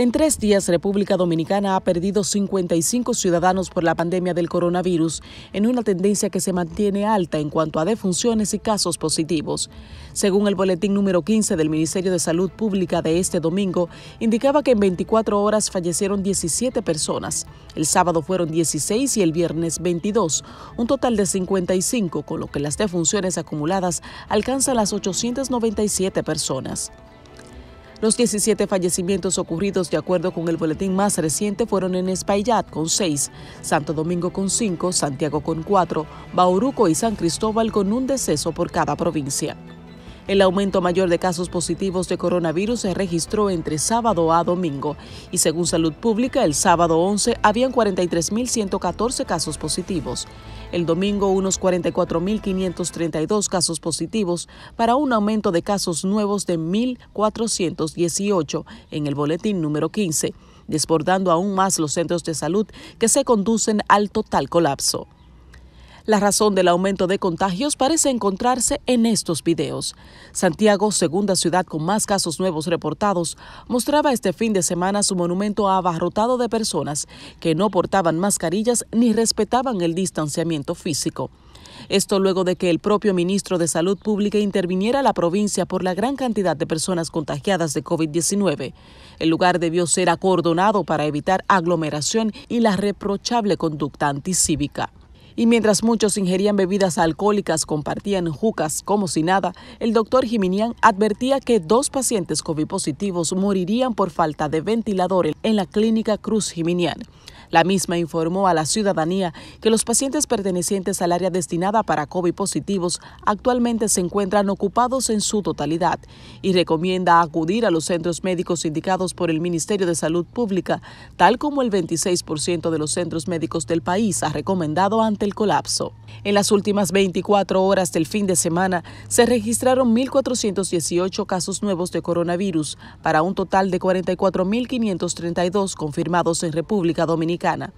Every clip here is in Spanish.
En tres días, República Dominicana ha perdido 55 ciudadanos por la pandemia del coronavirus, en una tendencia que se mantiene alta en cuanto a defunciones y casos positivos. Según el boletín número 15 del Ministerio de Salud Pública de este domingo, indicaba que en 24 horas fallecieron 17 personas. El sábado fueron 16 y el viernes 22, un total de 55, con lo que las defunciones acumuladas alcanzan las 897 personas. Los 17 fallecimientos ocurridos de acuerdo con el boletín más reciente fueron en Espaillat con 6, Santo Domingo con 5, Santiago con 4, Bauruco y San Cristóbal con un deceso por cada provincia. El aumento mayor de casos positivos de coronavirus se registró entre sábado a domingo y según Salud Pública, el sábado 11 habían 43.114 casos positivos. El domingo, unos 44.532 casos positivos para un aumento de casos nuevos de 1.418 en el boletín número 15, desbordando aún más los centros de salud que se conducen al total colapso. La razón del aumento de contagios parece encontrarse en estos videos. Santiago, segunda ciudad con más casos nuevos reportados, mostraba este fin de semana su monumento abarrotado de personas que no portaban mascarillas ni respetaban el distanciamiento físico. Esto luego de que el propio ministro de Salud Pública interviniera a la provincia por la gran cantidad de personas contagiadas de COVID-19. El lugar debió ser acordonado para evitar aglomeración y la reprochable conducta anticívica. Y mientras muchos ingerían bebidas alcohólicas, compartían jucas como si nada, el doctor Jiminian advertía que dos pacientes COVID positivos morirían por falta de ventilador en la clínica Cruz Jiminian. La misma informó a la ciudadanía que los pacientes pertenecientes al área destinada para COVID positivos actualmente se encuentran ocupados en su totalidad y recomienda acudir a los centros médicos indicados por el Ministerio de Salud Pública, tal como el 26% de los centros médicos del país ha recomendado ante el colapso. En las últimas 24 horas del fin de semana se registraron 1.418 casos nuevos de coronavirus, para un total de 44.532 confirmados en República Dominicana.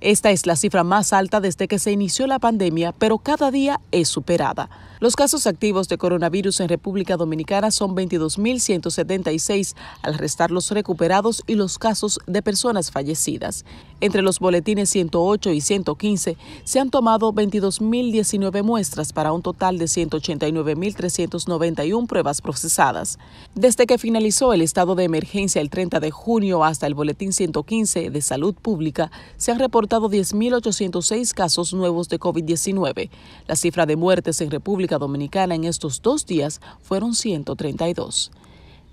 Esta es la cifra más alta desde que se inició la pandemia, pero cada día es superada. Los casos activos de coronavirus en República Dominicana son 22.176 al restar los recuperados y los casos de personas fallecidas. Entre los boletines 108 y 115 se han tomado 22.019 muestras para un total de 189.391 pruebas procesadas. Desde que finalizó el estado de emergencia el 30 de junio hasta el boletín 115 de salud pública, se han reportado 10.806 casos nuevos de COVID-19. La cifra de muertes en República Dominicana en estos dos días fueron 132.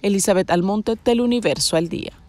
Elizabeth Almonte, Universo al Día.